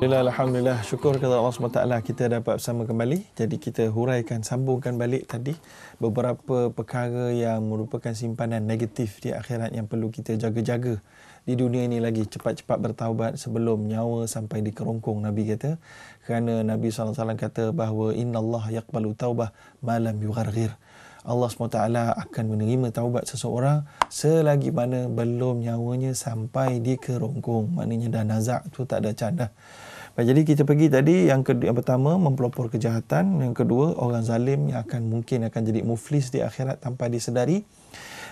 Alhamdulillah, Alhamdulillah. Syukur kepada Allah SWT kita dapat bersama kembali. Jadi kita huraikan, sambungkan balik tadi beberapa perkara yang merupakan simpanan negatif di akhirat yang perlu kita jaga-jaga di dunia ini lagi cepat-cepat bertaubat sebelum nyawa sampai di kerongkong Nabi kata kerana Nabi Sallallahu Alaihi Wasallam kata bahawa inna Allah yaqbalu taubah malam yugharghir Allah SWT akan menerima taubat seseorang selagi mana belum nyawanya sampai di kerongkong. Maknanya dah nazak tu tak ada canda. Baik, jadi kita pergi tadi yang, kedua, yang pertama mempelopor kejahatan. Yang kedua orang zalim yang akan mungkin akan jadi muflis di akhirat tanpa disedari.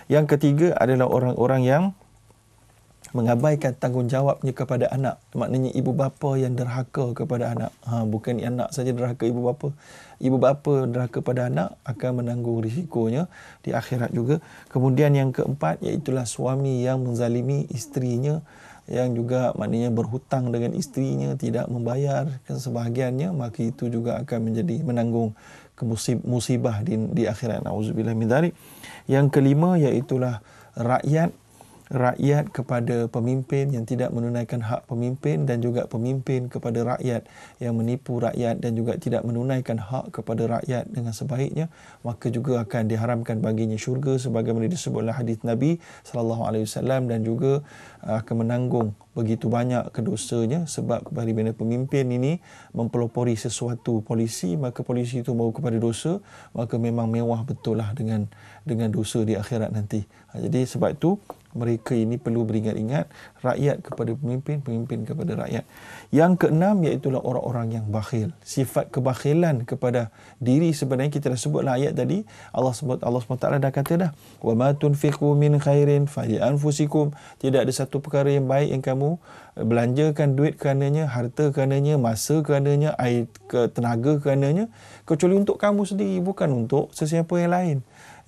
Yang ketiga adalah orang-orang yang mengabaikan tanggungjawabnya kepada anak maknanya ibu bapa yang derhaka kepada anak ha bukan anak saja derhaka ibu bapa ibu bapa derhaka kepada anak akan menanggung risikonya di akhirat juga kemudian yang keempat iaitu suami yang menzalimi isterinya yang juga maknanya berhutang dengan isterinya tidak membayar sebahagiannya maka itu juga akan menjadi menanggung musibah di, di akhirat auzubillah min yang kelima iaitu rakyat rakyat kepada pemimpin yang tidak menunaikan hak pemimpin dan juga pemimpin kepada rakyat yang menipu rakyat dan juga tidak menunaikan hak kepada rakyat dengan sebaiknya maka juga akan diharamkan baginya syurga sebagaimana disebut dalam hadis Nabi sallallahu alaihi wasallam dan juga uh, akan menanggung begitu banyak kedosanya sebab kepada pemimpin ini mempelopori sesuatu polisi maka polisi itu mahu kepada dosa maka memang mewah betul lah dengan dengan dosa di akhirat nanti ha, jadi sebab itu mereka ini perlu beringat-ingat rakyat kepada pemimpin, pemimpin kepada rakyat. Yang keenam iaitu orang-orang yang bakhil. Sifat kebakhilan kepada diri sebenarnya kita dah sebutlah ayat tadi. Allah sebut Allah SWT dah kata dah. Wa ma tunfiqu min khairin fa li anfusikum. Tidak ada satu perkara yang baik yang kamu eh, belanjakan duit kerananya, harta kerananya, masa kerananya, air tenaga kerananya kecuali untuk kamu sendiri bukan untuk sesiapa yang lain.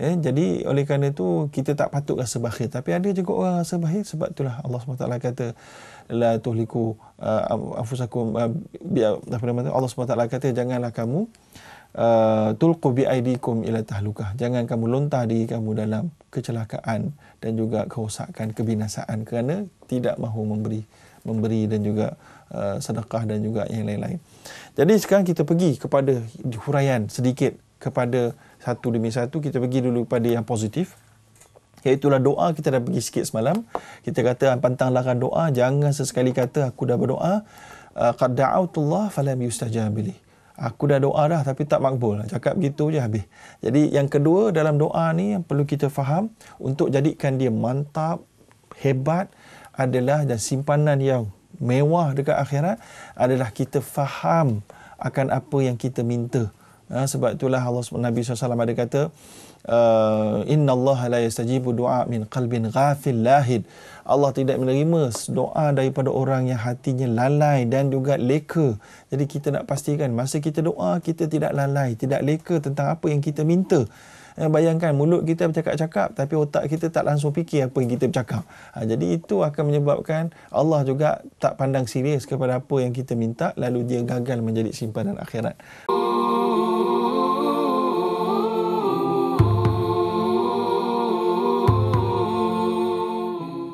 Eh, jadi oleh kerana itu kita tak patut rasa bahir. Tapi ada juga orang rasa bahir sebab itulah Allah SWT kata la tuhliku uh, anfusakum uh, apa nama Allah SWT kata janganlah kamu uh, tulqu bi aidikum ila tahlukah. Jangan kamu lontar diri kamu dalam kecelakaan dan juga kerosakan kebinasaan kerana tidak mahu memberi memberi dan juga uh, sedekah dan juga yang lain-lain. Jadi sekarang kita pergi kepada huraian sedikit kepada satu demi satu kita pergi dulu kepada yang positif Iaitulah doa kita dah pergi sikit semalam. Kita kata pantang larang doa. Jangan sesekali kata aku dah berdoa. Ah, qad da'autullah falam yustajabili. Aku dah doa dah tapi tak makbul. Cakap begitu je habis. Jadi yang kedua dalam doa ni yang perlu kita faham. Untuk jadikan dia mantap, hebat adalah dan simpanan yang mewah dekat akhirat. Adalah kita faham akan apa yang kita minta. Ha, sebab itulah Allah S.W.T. Nabi SAW ada kata uh, ah, inna Allah la yastajibu doa min qalbin ghafil lahid Allah tidak menerima doa daripada orang yang hatinya lalai dan juga leka. Jadi kita nak pastikan masa kita doa kita tidak lalai, tidak leka tentang apa yang kita minta. Eh, bayangkan mulut kita bercakap-cakap tapi otak kita tak langsung fikir apa yang kita bercakap. Ha, jadi itu akan menyebabkan Allah juga tak pandang serius kepada apa yang kita minta lalu dia gagal menjadi simpanan akhirat. Oh.